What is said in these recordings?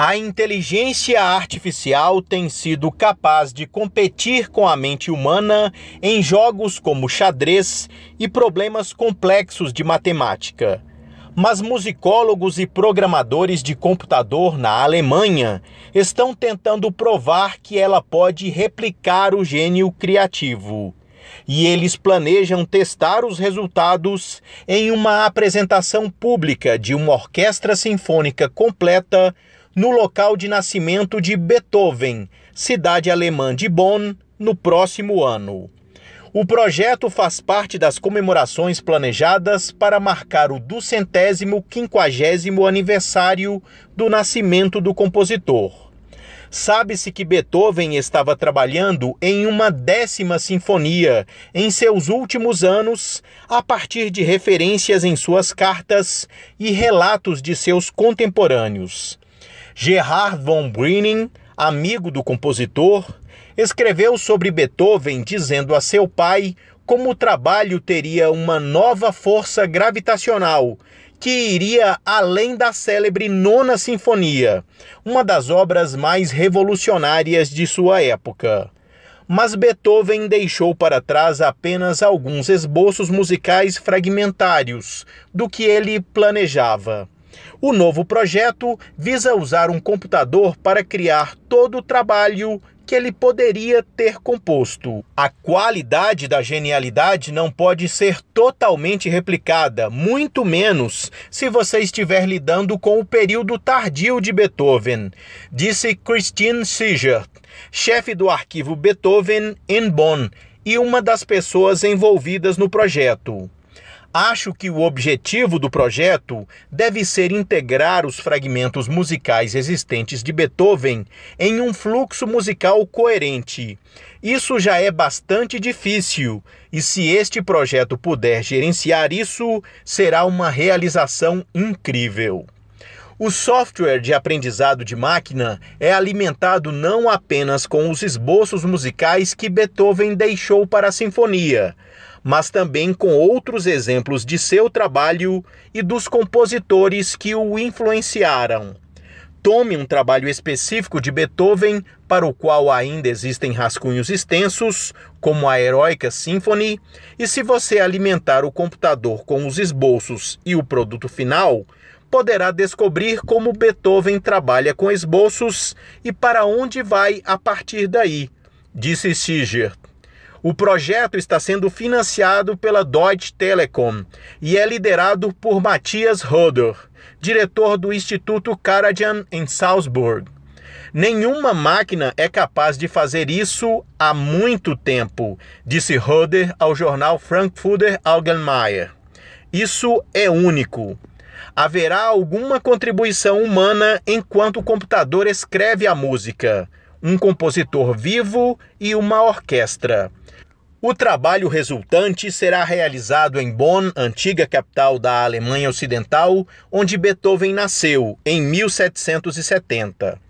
A inteligência artificial tem sido capaz de competir com a mente humana em jogos como xadrez e problemas complexos de matemática. Mas musicólogos e programadores de computador na Alemanha estão tentando provar que ela pode replicar o gênio criativo. E eles planejam testar os resultados em uma apresentação pública de uma orquestra sinfônica completa no local de nascimento de Beethoven, cidade alemã de Bonn, no próximo ano. O projeto faz parte das comemorações planejadas para marcar o duzentésimo quinquagésimo aniversário do nascimento do compositor. Sabe-se que Beethoven estava trabalhando em uma décima sinfonia em seus últimos anos, a partir de referências em suas cartas e relatos de seus contemporâneos. Gerhard von Brüning, amigo do compositor, escreveu sobre Beethoven dizendo a seu pai como o trabalho teria uma nova força gravitacional que iria além da célebre Nona Sinfonia, uma das obras mais revolucionárias de sua época. Mas Beethoven deixou para trás apenas alguns esboços musicais fragmentários do que ele planejava. O novo projeto visa usar um computador para criar todo o trabalho que ele poderia ter composto. A qualidade da genialidade não pode ser totalmente replicada, muito menos se você estiver lidando com o período tardio de Beethoven, disse Christine Seger, chefe do arquivo Beethoven em Bonn e uma das pessoas envolvidas no projeto. Acho que o objetivo do projeto deve ser integrar os fragmentos musicais existentes de Beethoven em um fluxo musical coerente. Isso já é bastante difícil, e se este projeto puder gerenciar isso, será uma realização incrível. O software de aprendizado de máquina é alimentado não apenas com os esboços musicais que Beethoven deixou para a sinfonia, mas também com outros exemplos de seu trabalho e dos compositores que o influenciaram. Tome um trabalho específico de Beethoven, para o qual ainda existem rascunhos extensos, como a Heroica Symphony, e se você alimentar o computador com os esboços e o produto final, poderá descobrir como Beethoven trabalha com esboços e para onde vai a partir daí, disse Sigert. O projeto está sendo financiado pela Deutsche Telekom e é liderado por Matthias Roder, diretor do Instituto Karajan em Salzburg. Nenhuma máquina é capaz de fazer isso há muito tempo, disse Roder ao jornal Frankfurter Allgemeine. Isso é único. Haverá alguma contribuição humana enquanto o computador escreve a música, um compositor vivo e uma orquestra. O trabalho resultante será realizado em Bonn, antiga capital da Alemanha Ocidental, onde Beethoven nasceu, em 1770.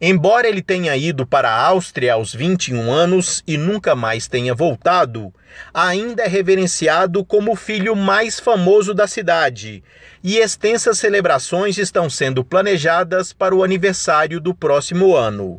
Embora ele tenha ido para a Áustria aos 21 anos e nunca mais tenha voltado, ainda é reverenciado como o filho mais famoso da cidade, e extensas celebrações estão sendo planejadas para o aniversário do próximo ano.